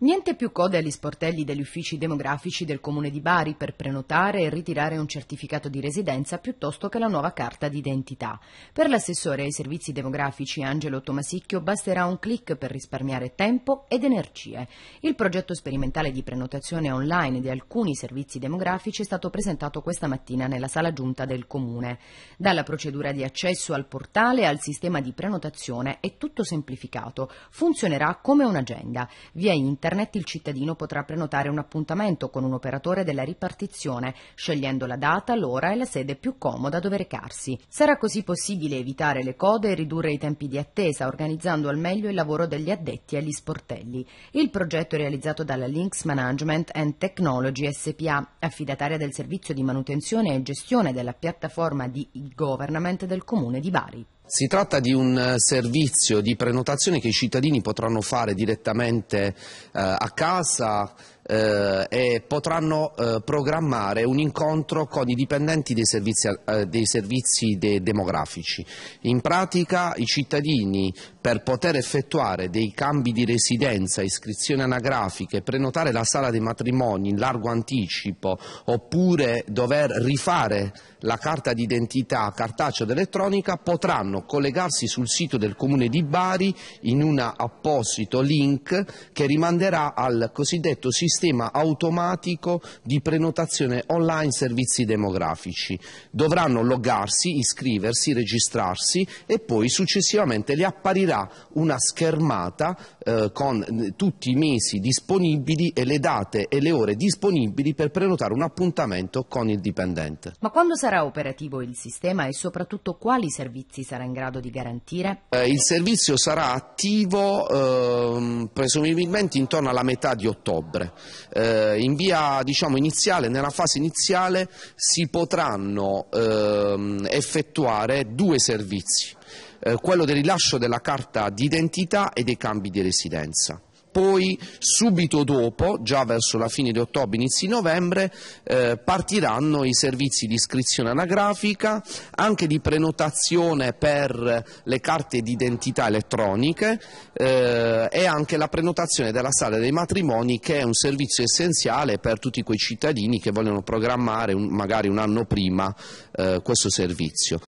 Niente più code agli sportelli degli uffici demografici del Comune di Bari per prenotare e ritirare un certificato di residenza piuttosto che la nuova carta d'identità. Per l'assessore ai servizi demografici Angelo Tomasicchio basterà un clic per risparmiare tempo ed energie. Il progetto sperimentale di prenotazione online di alcuni servizi demografici è stato presentato questa mattina nella sala giunta del Comune. Dalla procedura di accesso al portale al sistema di prenotazione è tutto semplificato. Funzionerà come un'agenda. Via internet internet il cittadino potrà prenotare un appuntamento con un operatore della ripartizione, scegliendo la data, l'ora e la sede più comoda dove recarsi. Sarà così possibile evitare le code e ridurre i tempi di attesa, organizzando al meglio il lavoro degli addetti agli sportelli. Il progetto è realizzato dalla Links Management and Technology SPA, affidataria del servizio di manutenzione e gestione della piattaforma di e-government del Comune di Bari. Si tratta di un eh, servizio di prenotazione che i cittadini potranno fare direttamente eh, a casa, eh, e potranno eh, programmare un incontro con i dipendenti dei servizi, eh, dei servizi de demografici. In pratica i cittadini per poter effettuare dei cambi di residenza, iscrizioni anagrafiche, prenotare la sala dei matrimoni in largo anticipo oppure dover rifare la carta d'identità cartacea ed elettronica potranno collegarsi sul sito del Comune di Bari in un apposito link che rimanderà al cosiddetto sistema sistema automatico di prenotazione online servizi demografici. Dovranno loggarsi, iscriversi, registrarsi e poi successivamente le apparirà una schermata eh, con eh, tutti i mesi disponibili e le date e le ore disponibili per prenotare un appuntamento con il dipendente. Ma quando sarà operativo il sistema e soprattutto quali servizi sarà in grado di garantire? Eh, il servizio sarà attivo eh, presumibilmente intorno alla metà di ottobre. Eh, in via diciamo, iniziale, nella fase iniziale si potranno ehm, effettuare due servizi, eh, quello del rilascio della carta d'identità e dei cambi di residenza poi subito dopo, già verso la fine di ottobre, inizi novembre, eh, partiranno i servizi di iscrizione anagrafica, anche di prenotazione per le carte d'identità elettroniche eh, e anche la prenotazione della sala dei matrimoni che è un servizio essenziale per tutti quei cittadini che vogliono programmare un, magari un anno prima eh, questo servizio.